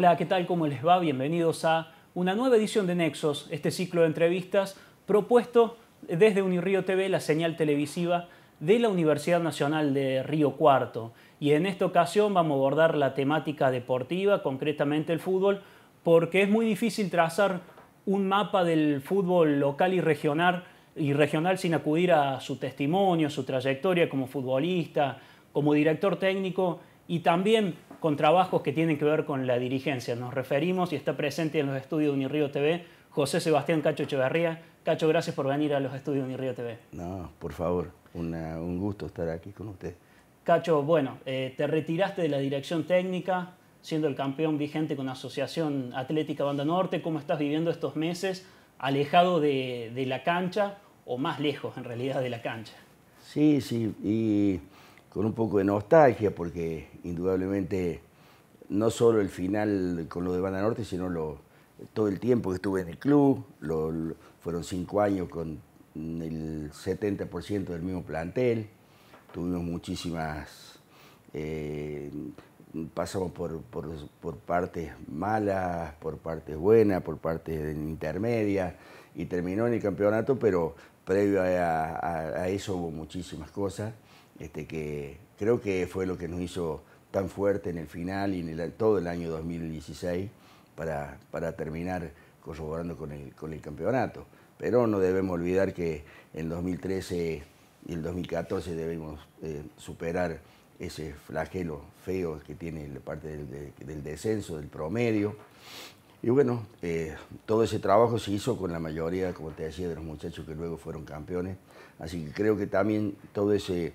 Hola, ¿qué tal? ¿Cómo les va? Bienvenidos a una nueva edición de Nexos, este ciclo de entrevistas propuesto desde Unirío TV, la señal televisiva de la Universidad Nacional de Río Cuarto. Y en esta ocasión vamos a abordar la temática deportiva, concretamente el fútbol, porque es muy difícil trazar un mapa del fútbol local y regional, y regional sin acudir a su testimonio, su trayectoria como futbolista, como director técnico y también con trabajos que tienen que ver con la dirigencia. Nos referimos y está presente en los estudios de Unirío TV José Sebastián Cacho Echeverría. Cacho, gracias por venir a los estudios de Unirío TV. No, por favor, un gusto estar aquí con usted. Cacho, bueno, eh, te retiraste de la dirección técnica, siendo el campeón vigente con Asociación Atlética Banda Norte. ¿Cómo estás viviendo estos meses alejado de, la cancha o más lejos en realidad de la cancha? Sí, sí, y con un poco de nostalgia, porque indudablemente no solo el final con lo de Banda Norte, sino lo, todo el tiempo que estuve en el club, fueron cinco años con el 70% del mismo plantel, tuvimos muchísimas, eh, pasamos por, partes malas, por partes buenas, por partes intermedias, y terminó en el campeonato, pero previo a eso hubo muchísimas cosas. Este, que creo que fue lo que nos hizo tan fuerte en el final y en todo el año 2016 para, para terminar corroborando con el, con el campeonato. Pero no debemos olvidar que en 2013 y el 2014 debemos eh, superar ese flagelo feo que tiene la parte del, descenso, del promedio. Y bueno, eh, todo ese trabajo se hizo con la mayoría, como te decía, de los muchachos que luego fueron campeones. Así que creo que también todo ese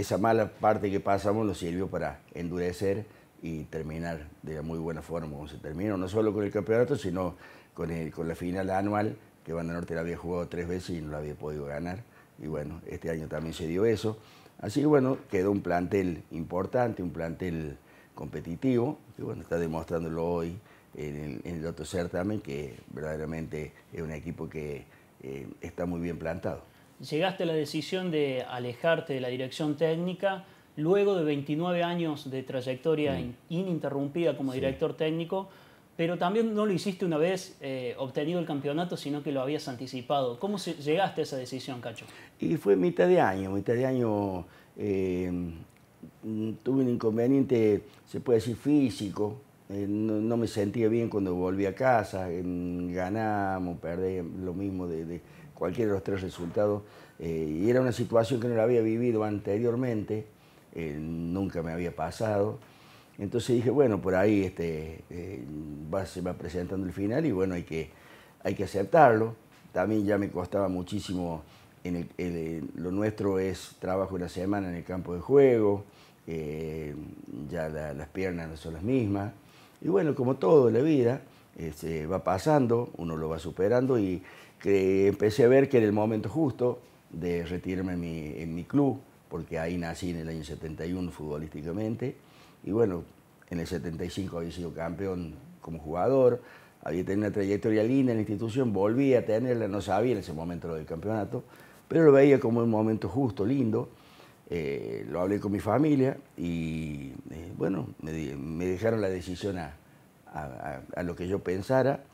esa mala parte que pasamos nos sirvió para endurecer y terminar de muy buena forma como se terminó, no solo con el campeonato, sino con, con la final anual, que Banda Norte la había jugado tres veces y no la había podido ganar. Y bueno, este año también se dio eso. Así que bueno, quedó un plantel importante, un plantel competitivo, que bueno, está demostrándolo hoy en el, otro certamen, que verdaderamente es un equipo que eh, está muy bien plantado llegaste a la decisión de alejarte de la dirección técnica luego de 29 años de trayectoria mm. ininterrumpida como director técnico, pero también no lo hiciste una vez eh, obtenido el campeonato, sino que lo habías anticipado. ¿Cómo llegaste a esa decisión, Cacho? Y fue mitad de año, mitad de año eh, tuve un inconveniente, se puede decir físico, eh, no, me sentía bien cuando volví a casa, ganamos, perdemos, lo mismo de cualquiera de los tres resultados. Eh, y era una situación que no la había vivido anteriormente, eh, nunca me había pasado. Entonces dije, bueno, por ahí este, eh, va, se va presentando el final y bueno, hay que, hay que aceptarlo. También ya me costaba muchísimo, lo nuestro es trabajo una semana en el campo de juego, ya las piernas no son las mismas. Y bueno, como todo en la vida, se va pasando, uno lo va superando y que empecé a ver que era el momento justo de retirarme en mi, club, porque ahí nací en el año 71 futbolísticamente, y bueno, en el 75 había sido campeón como jugador, había tenido una trayectoria linda en la institución, volví a tenerla, no sabía en ese momento lo del campeonato, pero lo veía como un momento justo, lindo. Eh, lo hablé con mi familia y eh, bueno, me, dejaron la decisión a, a, lo que yo pensara.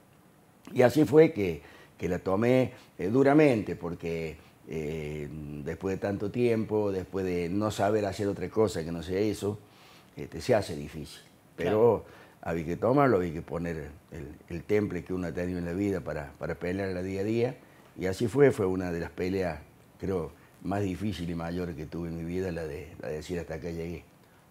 Y así fue que que la tomé eh, duramente porque eh, después de tanto tiempo, después de no saber hacer otra cosa que no sea eso, este, se hace difícil. Pero había que tomarlo, había que poner el, temple que uno ha tenido en la vida para, para la día a día. Y así fue, fue una de las peleas, creo, más difícil y mayores que tuve en mi vida, la de, la de decir hasta acá llegué.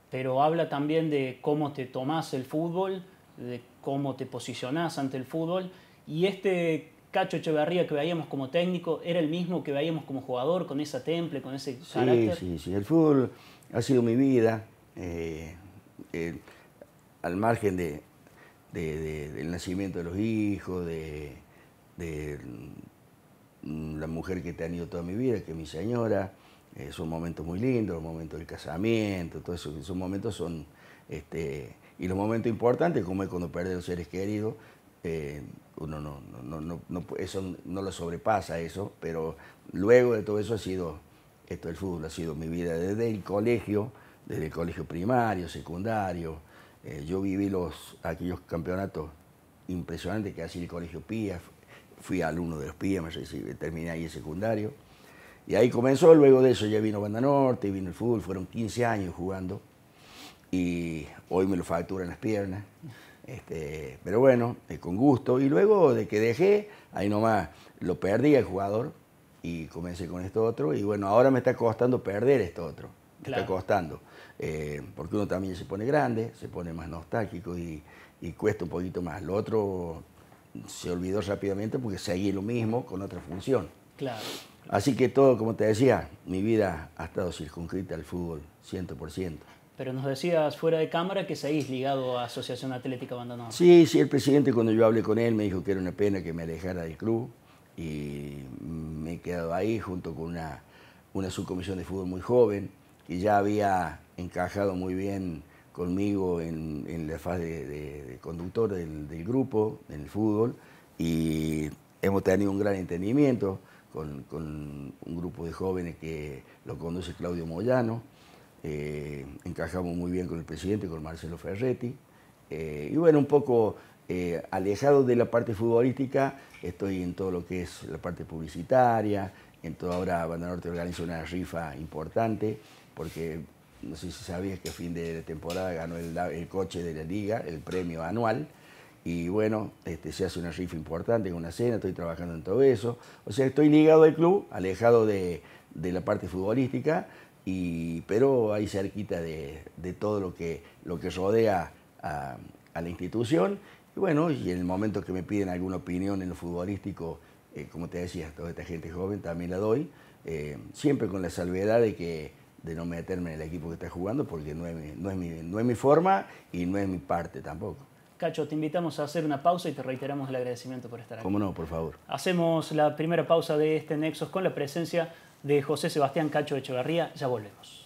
Pero habla también de cómo te tomás el fútbol, de cómo te posicionás ante el fútbol. Y este Cacho Echeverría que veíamos como técnico era el mismo que veíamos como jugador, con esa temple, con ese carácter. Sí, sí, sí, el fútbol ha sido mi vida, eh, al margen del nacimiento de los hijos, de, mm, la mujer que te ha ido toda mi vida, que es mi señora. Eh, son momentos muy lindos, los momentos del casamiento, todos esos, momentos son... Este, y los momentos importantes, como es cuando pierdes los seres queridos, eh, uno no, no, no, no, eso no lo sobrepasa eso, pero luego de todo eso ha sido, esto del fútbol ha sido mi vida desde el colegio, desde el colegio primario, secundario, eh, yo viví los, aquellos campeonatos impresionantes que hacía el colegio Pia fui alumno de los Pia me terminé ahí el secundario, y ahí comenzó, luego de eso ya vino Banda Norte, vino el fútbol, fueron 15 años jugando, y hoy me lo facturan las piernas. Este, pero bueno, eh, con gusto. Y luego de que dejé, ahí nomás lo perdí el jugador y comencé con esto otro. Y bueno, ahora me está costando perder esto otro. Me está costando. Eh, porque uno también se pone grande, se pone más nostálgico y, cuesta un poquito más. Lo otro se olvidó rápidamente porque seguí lo mismo con otra función. Claro. Así que todo, como te decía, mi vida ha estado circunscrita al fútbol, 100%. Pero nos decías fuera de cámara que seguís ligado a Asociación Atlética abandonada Sí, sí, el presidente cuando yo hablé con él me dijo que era una pena que me alejara del club y me he quedado ahí junto con una, una subcomisión de fútbol muy joven que ya había encajado muy bien conmigo en, la fase de, conductor del, grupo, en el fútbol, y hemos tenido un gran entendimiento con, con un grupo de jóvenes que lo conduce Claudio Moyano eh, encajamos muy bien con el presidente, con Marcelo Ferretti. Eh, y bueno, un poco eh, alejado de la parte futbolística, estoy en todo lo que es la parte publicitaria, en toda ahora Banda Norte organiza una rifa importante, porque no sé si sabías que a fin de temporada ganó el, coche de la liga, el premio anual. Y bueno, este, se hace una rifa importante, una cena, estoy trabajando en todo eso. O sea, estoy ligado al club, alejado de, de la parte futbolística, y, pero ahí cerquita de, de, todo lo que, lo que rodea a, la institución. Y bueno, y en el momento que me piden alguna opinión en lo futbolístico, eh, como te decía, toda esta gente joven también la doy, eh, siempre con la salvedad de que de no meterme en el equipo que está jugando porque no es, no, es mi, no es mi forma y no es mi parte tampoco. Cacho, te invitamos a hacer una pausa y te reiteramos el agradecimiento por estar aquí. Cómo no, por favor. Hacemos la primera pausa de este Nexos con la presencia de José Sebastián Cacho Echeverría. Ya volvemos.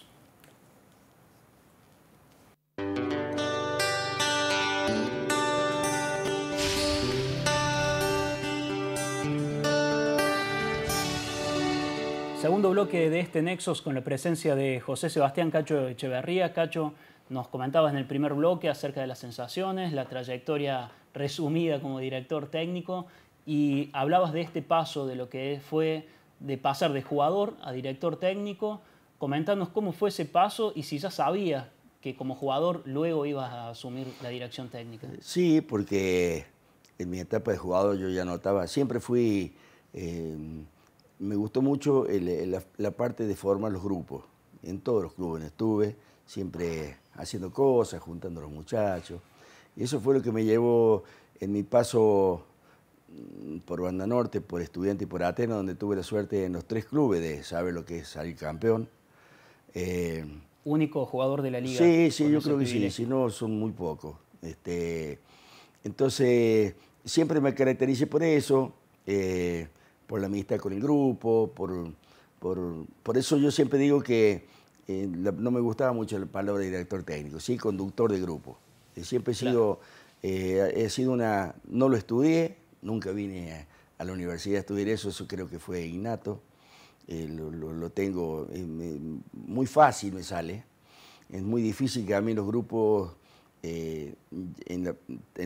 Segundo bloque de este Nexos con la presencia de José Sebastián Cacho Echeverría. Cacho, nos comentabas en el primer bloque acerca de las sensaciones, la trayectoria resumida como director técnico y hablabas de este paso de lo que fue de pasar de jugador a director técnico. Coméntanos cómo fue ese paso y si ya sabía que como jugador luego ibas a asumir la dirección técnica. Sí, porque en mi etapa de jugador yo ya notaba, siempre fui, em, me gustó mucho la, la, parte de formar los grupos. En todos los clubes estuve, siempre haciendo cosas, juntando a los muchachos. Y eso fue lo que me llevó en mi paso Mm, por Banda Norte, por Estudiante y por Atenas, donde tuve la suerte en los tres clubes de saber lo que es salir campeón. Eh, Único jugador de la liga. Sí, sí, yo creo que sí, si no son muy pocos. Este, entonces, siempre me caracterice por eso, eh, por la amistad con el grupo, por, por, por eso yo siempre digo que eh, no me gustaba mucho la palabra director técnico, sí, conductor de grupo. Siempre he sido, he sido una, no lo estudié, Nunca vine a, la universidad a estudiar eso, eso creo que fue innato. Eh, lo, tengo eh, muy fácil, me sale. Es muy difícil que a mí los grupos eh, en,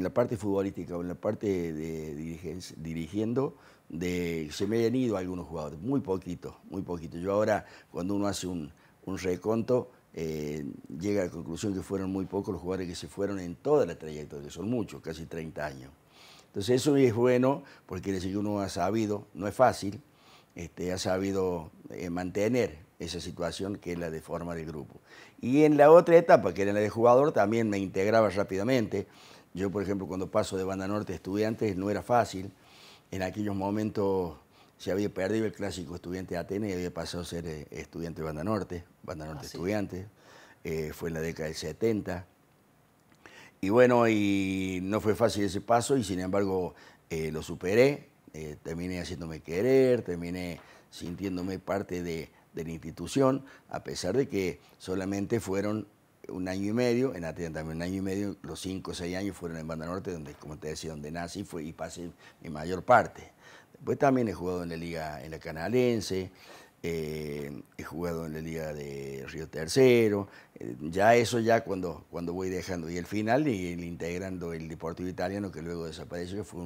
la, parte futbolística o en la parte de dirigiendo, se me hayan ido algunos jugadores, muy poquitos, muy poquitos. Yo ahora, cuando uno hace un, reconto, llega a la conclusión que fueron muy pocos los jugadores que se fueron en toda la trayectoria, son muchos, casi 30 años. Entonces eso es bueno porque quiere decir que uno ha sabido, no es fácil, este, ha sabido eh, mantener esa situación que es la de forma del grupo. Y en la otra etapa, que era la de jugador, también me integraba rápidamente. Yo, por ejemplo, cuando paso de Banda Norte a Estudiantes, no era fácil. En aquellos momentos se había perdido el clásico estudiante de Atenas y había pasado a ser eh, estudiante de Banda Norte, Banda Norte Estudiante. Eh, fue en la década del 70. Y bueno, y no fue fácil ese paso y sin embargo eh, lo superé, eh, terminé haciéndome querer, terminé sintiéndome parte de, la institución, a pesar de que solamente fueron un año y medio, en Atenas también un año y medio, los cinco o seis años fueron en Banda Norte, donde, como te decía, donde nací fue, y pasé mi mayor parte. Después también he jugado en la Liga, en la Canalense, eh, he jugado en la liga de Río Tercero, eh, ya eso ya cuando, cuando voy dejando. Y el final, y integrando el Deportivo Italiano, que luego desapareció, fue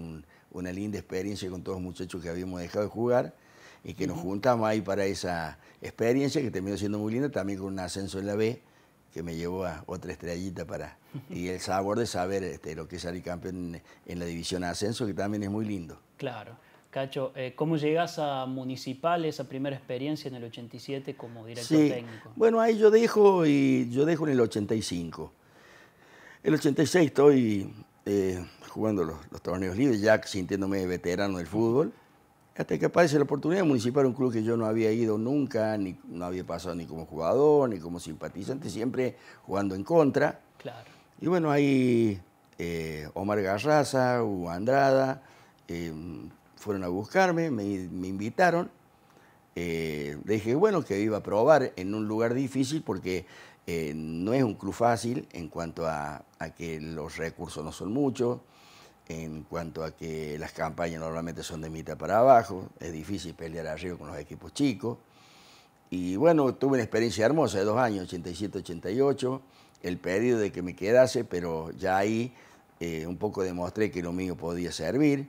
una linda experiencia con todos los muchachos que habíamos dejado de jugar y que nos juntamos ahí para esa experiencia que terminó siendo muy linda, también con un ascenso en la B que me llevó a otra estrellita para... Y el sabor de saber este, lo que es salir campeón en la división ascenso, que también es muy lindo. Claro. Cacho, eh, ¿cómo llegas a Municipal, esa primera experiencia en el 87 como director sí. técnico? Bueno, ahí yo dejo y yo dejo en el 85. El 86 estoy eh, jugando los, torneos libres, ya sintiéndome veterano del fútbol, hasta que aparece la oportunidad de Municipal, un club que yo no había ido nunca, ni, no había pasado ni como jugador, ni como simpatizante, siempre jugando en contra. Claro. Y bueno, ahí eh, Omar Garraza, Hugo Andrada, fueron a buscarme, me, me invitaron. Eh, dije, bueno, que iba a probar en un lugar difícil porque eh, no es un club fácil en cuanto a, a que los recursos no son muchos, en cuanto a que las campañas normalmente son de mitad para abajo, es difícil pelear arriba con los equipos chicos. Y bueno, tuve una experiencia hermosa de dos años, 87-88, el periodo de que me quedase, pero ya ahí eh, un poco demostré que lo mío podía servir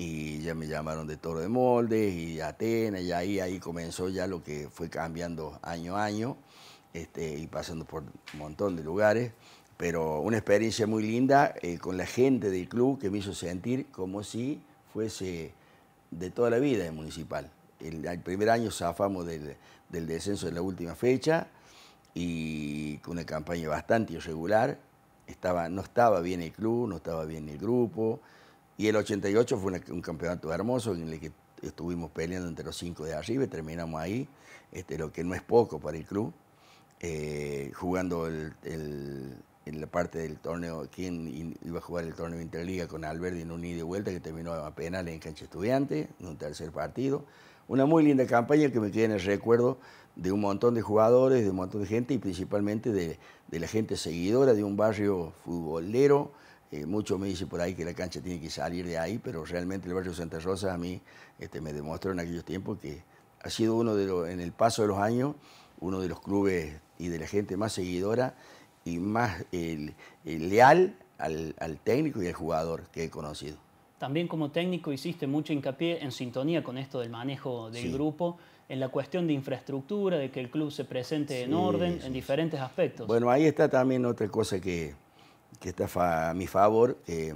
y ya me llamaron de Toro de Moldes y Atenas, y ahí, ahí comenzó ya lo que fue cambiando año a año este, y pasando por un montón de lugares, pero una experiencia muy linda eh, con la gente del club que me hizo sentir como si fuese de toda la vida en municipal. El, primer año zafamos del, del descenso de la última fecha y con una campaña bastante irregular. Estaba, no estaba bien el club, no estaba bien el grupo. Y el 88 fue un campeonato hermoso en el que estuvimos peleando entre los cinco de arriba y terminamos ahí, este, lo que no es poco para el club, eh, jugando el, en la parte del torneo, quien iba a jugar el torneo Interliga con Alberti en un ida y vuelta que terminó a penales en cancha estudiante, en un tercer partido. Una muy linda campaña que me queda en el recuerdo de un montón de jugadores, de un montón de gente y principalmente de, de la gente seguidora de un barrio futbolero eh, mucho me dice por ahí que la cancha tiene que salir de ahí, pero realmente el barrio Santa Rosa a mí este, me demostró en aquellos tiempos que ha sido uno de los, en el paso de los años, uno de los clubes y de la gente más seguidora y más leal al, técnico y al jugador que he conocido. También como técnico hiciste mucho hincapié en sintonía con esto del manejo del grupo, en la cuestión de infraestructura, de que el club se presente en orden, en diferentes aspectos. Bueno, ahí está también otra cosa que, que está a mi favor, eh,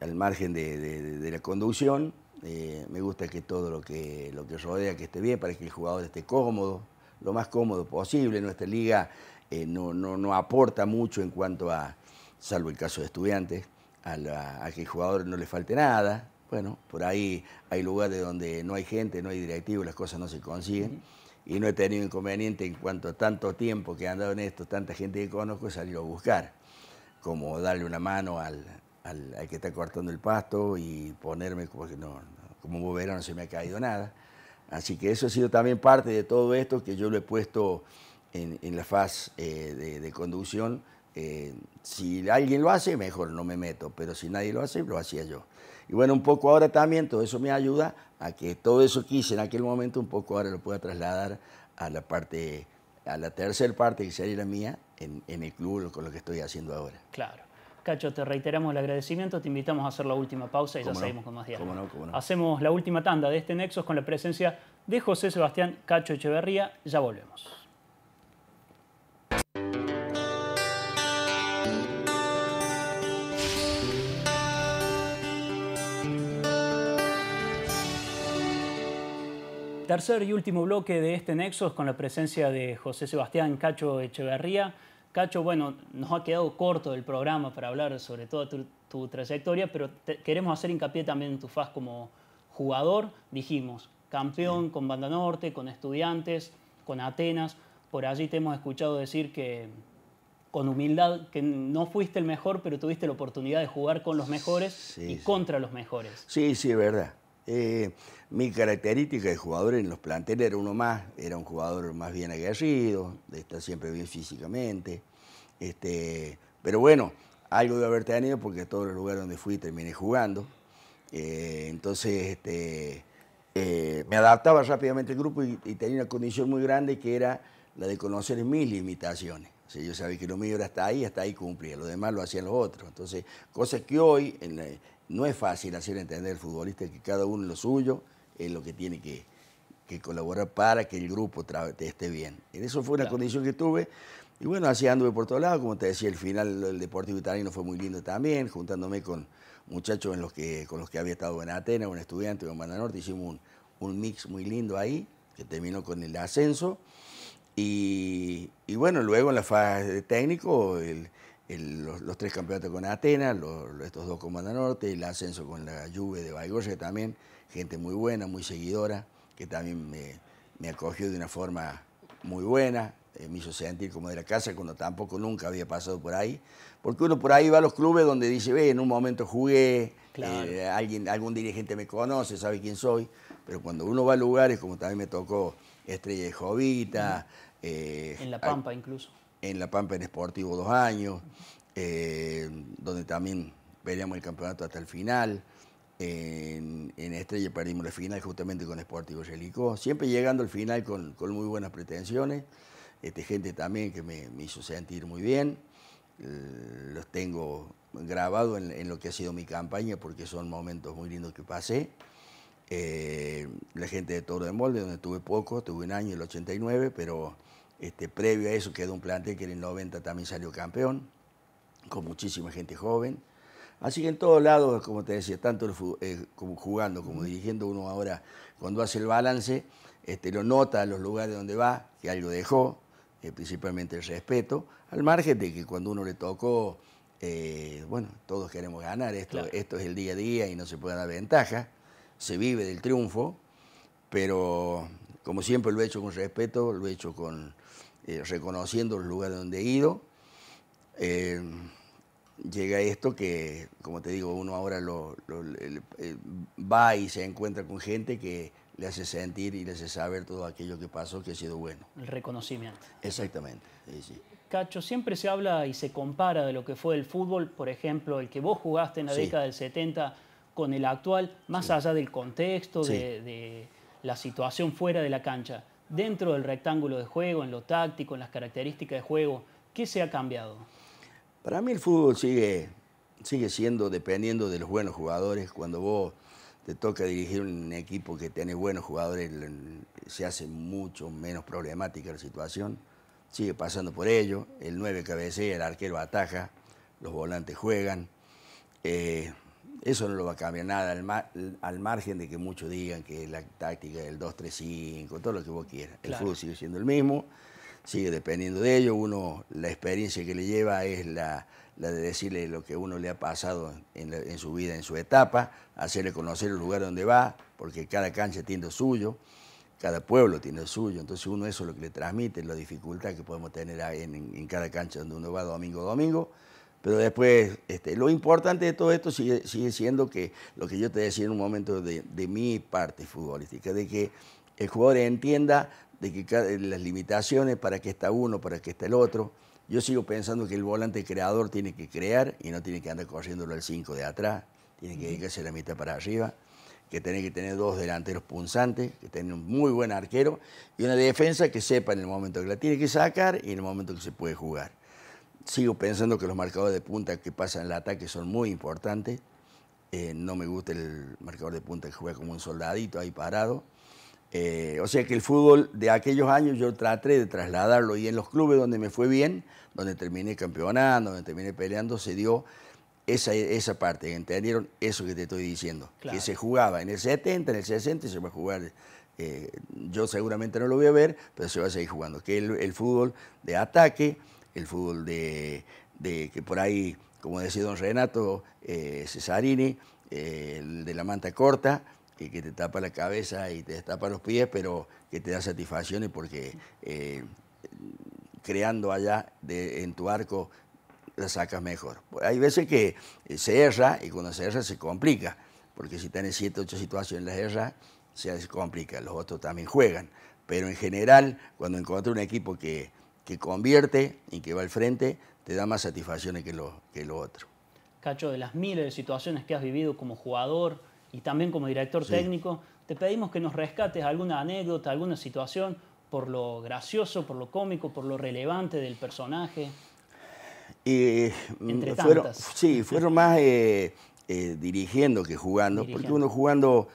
al margen de, la conducción. Eh, me gusta que todo lo que, lo que rodea que esté bien para que el jugador esté cómodo, lo más cómodo posible. Nuestra liga eh, no, aporta mucho en cuanto a, salvo el caso de estudiantes, a, a que el jugador no le falte nada. Bueno, por ahí hay lugares donde no hay gente, no hay directivo, las cosas no se consiguen. Y no he tenido inconveniente en cuanto a tanto tiempo que he andado en esto, tanta gente que conozco, salir a buscar como darle una mano al, que está cortando el pasto y ponerme, no, como bobera no se me ha caído nada. Así que eso ha sido también parte de todo esto que yo lo he puesto en, la faz eh, de, conducción. Eh, si alguien lo hace, mejor no me meto, pero si nadie lo hace, lo hacía yo. Y bueno, un poco ahora también todo eso me ayuda a que todo eso que hice en aquel momento, un poco ahora lo pueda trasladar a la parte a la tercera parte que sería la mía en, el club con lo que estoy haciendo ahora. Claro. Cacho, te reiteramos el agradecimiento, te invitamos a hacer la última pausa y ya seguimos con más diálogo. Hacemos la última tanda de este Nexos con la presencia de José Sebastián Cacho Echeverría, ya volvemos. Tercer y último bloque de este es con la presencia de José Sebastián Cacho Echeverría. Cacho, bueno, nos ha quedado corto el programa para hablar sobre toda tu, trayectoria, pero queremos hacer hincapié también en tu faz como jugador. Dijimos, campeón con Banda Norte, con Estudiantes, con Atenas. Por allí te hemos escuchado decir que, con humildad, que no fuiste el mejor, pero tuviste la oportunidad de jugar con los mejores y contra los mejores. Sí, sí, es verdad. Eh, mi característica de jugador en los planteles era uno más, era un jugador más bien aguerrido, De estar siempre bien físicamente. Este, pero bueno, algo de haber tenido porque todos los lugares donde fui terminé jugando. Eh, entonces este, eh, me adaptaba rápidamente al grupo y, tenía una condición muy grande que era la de conocer mis limitaciones. yo sabía que lo mío era hasta ahí, hasta ahí cumplía, lo demás lo hacían los otros. Entonces, cosas que hoy en la, no es fácil hacer entender al futbolista que cada uno lo suyo es lo que tiene que, colaborar para que el grupo esté bien. En eso fue una condición que tuve. Y bueno, así anduve por todos lados, como te decía, el final del Deportivo Italiano fue muy lindo también, juntándome con muchachos en los que, con los que había estado en Atenas, un estudiante, un Banda Norte, hicimos un, un, mix muy lindo ahí, que terminó con el ascenso. Y, y bueno, luego en la fase de técnico, el, los, tres campeonatos con Atenas, estos dos con Banda Norte, el ascenso con la Juve de Baigorria también, gente muy buena, muy seguidora, que también me, acogió de una forma muy buena, eh, me hizo sentir como de la casa cuando tampoco nunca había pasado por ahí, porque uno por ahí va a los clubes donde dice, ve, en un momento jugué, eh, alguien, algún dirigente me conoce, sabe quién soy, pero cuando uno va a lugares como también me tocó Estrella de Jovita, eh, en La Pampa incluso en La Pampa en Esportivo dos años, eh, donde también peleamos el campeonato hasta el final. En, Estrella perdimos la final justamente con Esportivo jelicó siempre llegando al final con, con muy buenas pretensiones, este, gente también que me, hizo sentir muy bien, los tengo grabados en, lo que ha sido mi campaña porque son momentos muy lindos que pasé. Eh, la gente de Toro de Molde, donde estuve poco, estuve un año, el 89, pero este, previo a eso quedó un plantel que en el 90 también salió campeón, con muchísima gente joven. Así que en todos lados, como te decía, tanto eh, como jugando como dirigiendo, uno ahora cuando hace el balance, este, lo nota en los lugares donde va, que algo dejó, eh, principalmente el respeto, al margen de que cuando uno le tocó, eh, bueno, todos queremos ganar, esto, esto es el día a día y no se puede dar ventaja, se vive del triunfo, pero como siempre lo he hecho con respeto, lo he hecho con, eh, reconociendo los lugares donde he ido. Eh, llega esto que, como te digo, uno ahora lo, va y se encuentra con gente que le hace sentir y le hace saber todo aquello que pasó que ha sido bueno. El reconocimiento. Exactamente. Cacho, siempre se habla y se compara de lo que fue el fútbol, por ejemplo, el que vos jugaste en la década del 70 con el actual, más allá del contexto, de la situación fuera de la cancha, dentro del rectángulo de juego, en lo táctico, en las características de juego, ¿qué se ha cambiado? Para mí el fútbol sigue, sigue siendo dependiendo de los buenos jugadores. Cuando vos te toca dirigir un equipo que tiene buenos jugadores, se hace mucho menos problemática la situación. Sigue pasando por ello. El 9 cabecea, el arquero ataja, los volantes juegan. Eh, eso no lo va a cambiar nada, al, margen de que muchos digan que la táctica del 2-3-5, todo lo que vos quieras. El fútbol sigue siendo el mismo, sigue dependiendo de ello. Uno, la experiencia que le lleva es la, de decirle lo que uno le ha pasado en, su vida, en su etapa, hacerle conocer el lugar donde va, porque cada cancha tiene lo suyo, cada pueblo tiene lo suyo, entonces uno eso es lo que le transmite, la dificultad que podemos tener en, en cada cancha donde uno va domingo a domingo. Pero después, este, lo importante de todo esto sigue, siendo que lo que yo te decía en un momento de, mi parte futbolística, de que el jugador entienda de que eh, las limitaciones para qué está uno, para qué está el otro. Yo sigo pensando que el volante creador tiene que crear y no tiene que andar corriéndolo al 5 de atrás, tiene que dedicarse la mitad para arriba, que tiene que tener dos delanteros punzantes, que tiene un muy buen arquero y una defensa que sepa en el momento que la tiene que sacar y en el momento que se puede jugar sigo pensando que los marcadores de punta que pasan el ataque son muy importantes. Eh, no me gusta el marcador de punta que juega como un soldadito ahí parado. Eh, o sea que el fútbol de aquellos años yo traté de trasladarlo y en los clubes donde me fue bien, donde terminé campeonando, donde terminé peleando, se dio esa, esa parte. ¿Entendieron eso que te estoy diciendo? Que se jugaba en el 70, en el 60 y se va a jugar. Eh, yo seguramente no lo voy a ver, pero se va a seguir jugando. Que el, el fútbol de ataque el fútbol de, que por ahí, como decía don Renato eh, Cesarini, eh, el de la manta corta, que, te tapa la cabeza y te tapa los pies, pero que te da satisfacciones porque eh, creando allá de, en tu arco la sacas mejor. Hay veces que se erra y cuando se erra se complica, porque si tienes 7, ocho situaciones las erras, se complica, los otros también juegan. Pero en general, cuando encuentras un equipo que, que convierte y que va al frente te da más satisfacciones que lo, que lo otro. Cacho, de las miles de situaciones que has vivido como jugador y también como director técnico, te pedimos que nos rescates alguna anécdota, alguna situación por lo gracioso, por lo cómico, por lo relevante del personaje. Eh, mm, Entre tantas. sí, fueron más eh, eh, dirigiendo que jugando, porque uno jugando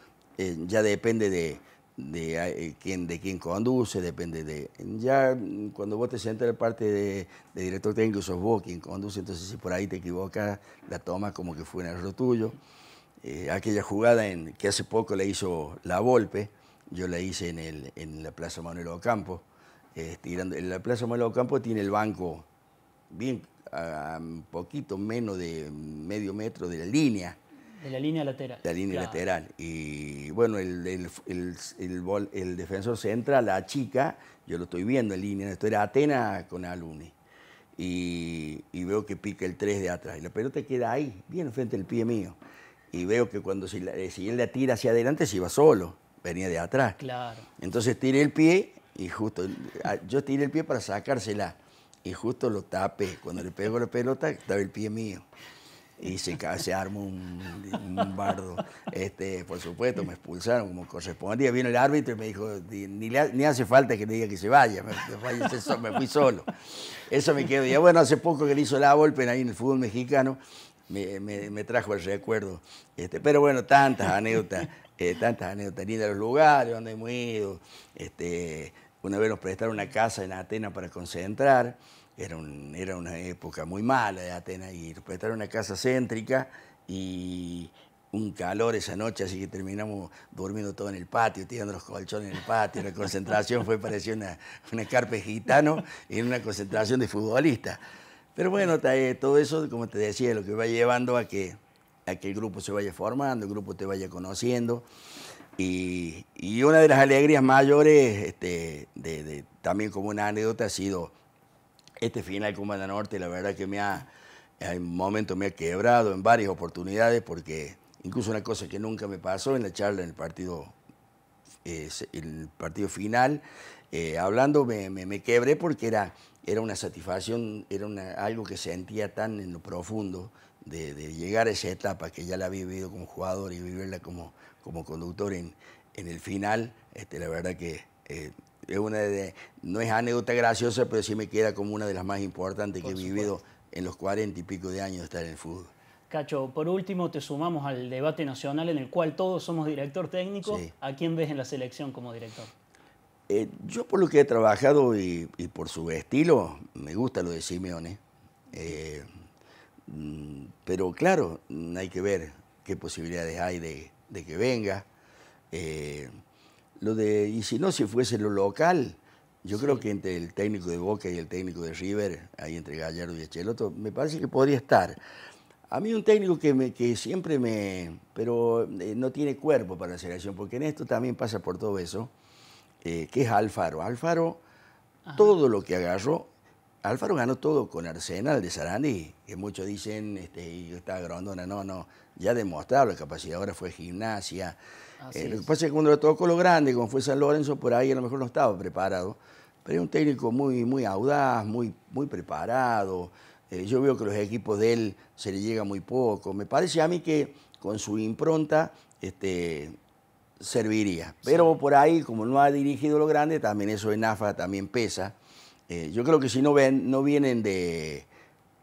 ya depende de, de, eh, eh, quien, de quién conduce, depende de... Ya cuando vos te sientes en la parte de, director técnico, sos vos quien conduce, entonces si por ahí te equivocas, la toma como que fue un error tuyo. Eh, aquella jugada en, que hace poco le hizo la Volpe, yo la hice en, la Plaza Manuel Ocampo. Este, en la Plaza Manuel Ocampo tiene el banco bien a, poquito menos de medio metro de la línea de la línea lateral. de La línea lateral. Y bueno, el, el, defensor central, la chica, yo lo estoy viendo en línea, esto era Atena con Aluni Y, veo que pica el 3 de atrás. Y la pelota queda ahí, bien frente al pie mío. Y veo que cuando si, si él la tira hacia adelante, se iba solo, venía de atrás. Claro. Entonces tiré el pie y justo, ah, yo tiré el pie para sacársela. Y justo lo tapé. Cuando le pego la pelota, estaba el pie mío y se, se armó un, bardo. Este, por supuesto, me expulsaron como correspondía. Vino el árbitro y me dijo, ni, hace falta que le diga que se vaya, me, fui solo. Eso me quedó. Y bueno, hace poco que le hizo la golpe ahí en el fútbol mexicano, me, trajo el recuerdo. Este, pero bueno, tantas anécdotas, eh, tantas anécdotas, ni de los lugares donde hemos ido. Este, una vez nos prestaron una casa en Atenas para concentrar era, un, era una época muy mala de Atenas y después era una casa céntrica y un calor esa noche, así que terminamos durmiendo todo en el patio, tirando los colchones en el patio. La concentración fue parecida una, una carpe gitano en una concentración de futbolistas. Pero bueno, eh, todo eso, como te decía, lo que va llevando a que, que el grupo se vaya formando, el grupo te vaya conociendo. Y, y una de las alegrías mayores, este, de, también como una anécdota, ha sido este final con Banda Norte, la verdad que me ha, en momento me ha quebrado en varias oportunidades porque incluso una cosa que nunca me pasó en la charla en el partido, eh, el partido final, eh, hablando me, quebré porque era, era una satisfacción, era algo que sentía tan en lo profundo de, llegar a esa etapa que ya la había vivido como jugador y vivirla como, como conductor en, en el final, este, la verdad que eh, es una de, no es anécdota graciosa, pero sí me queda como una de las más importantes que he vivido en los cuarenta y pico de años de estar en el fútbol. Cacho, por último te sumamos al debate nacional en el cual todos somos director técnico. ¿A quién ves en la selección como director? Eh, yo por lo que he trabajado y, por su estilo, me gusta lo de Simeone. Eh, mm, pero claro, hay que ver qué posibilidades hay de, que venga. Eh, lo de, y si no, si fuese lo local, yo creo que entre el técnico de Boca y el técnico de River, ahí entre Gallardo y Echeloto, me parece que podría estar. A mí un técnico que, me, que siempre me... pero eh, no tiene cuerpo para la selección, porque en esto también pasa por todo eso, eh, que es Alfaro. Alfaro, todo lo que agarró, Alfaro ganó todo con Arsenal de Sarandí, que muchos dicen, este, y está Grondona, no, no, ya demostrado la capacidad, ahora fue gimnasia, eh, lo que pasa es que cuando lo tocó lo grande, como fue San Lorenzo, por ahí a lo mejor no estaba preparado. Pero es un técnico muy, muy audaz, muy, muy preparado. Eh, yo veo que los equipos de él se le llega muy poco. Me parece a mí que con su impronta este, serviría. Pero por ahí, como no ha dirigido lo grande, también eso en AFA también pesa. Eh, yo creo que si no, ven, no vienen de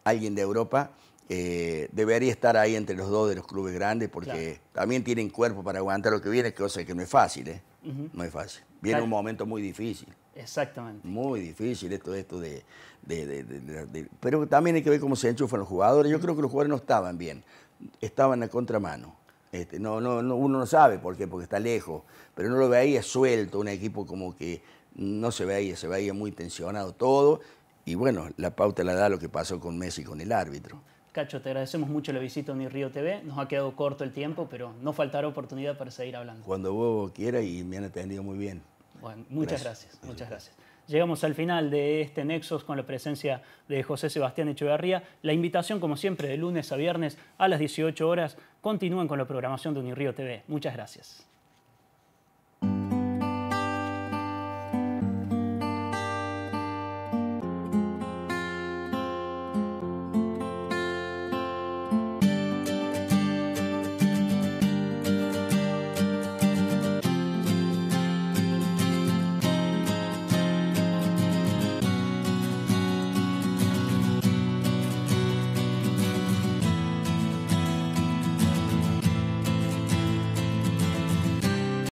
alguien de Europa, eh, debería estar ahí entre los dos de los clubes grandes porque también tienen cuerpo para aguantar lo que viene, cosa que no es fácil, ¿eh? No es fácil. Viene un momento muy difícil. Exactamente. Muy difícil esto, esto de, de, Pero también hay que ver cómo se enchufan los jugadores. Yo creo que los jugadores no estaban bien, estaban a contramano. Este, no, no, uno no sabe por qué, porque está lejos, pero no lo veía suelto, un equipo como que no se veía, se veía muy tensionado todo. Y bueno, la pauta la da lo que pasó con Messi con el árbitro. Cacho, te agradecemos mucho la visita a Unirío TV. Nos ha quedado corto el tiempo, pero no faltará oportunidad para seguir hablando. Cuando vos quieras y me han atendido muy bien. Bueno, muchas gracias, muchas gracias. Llegamos al final de este Nexos con la presencia de José Sebastián Echeverría. La invitación, como siempre, de lunes a viernes a las 18 horas. Continúen con la programación de Unirío TV. Muchas gracias.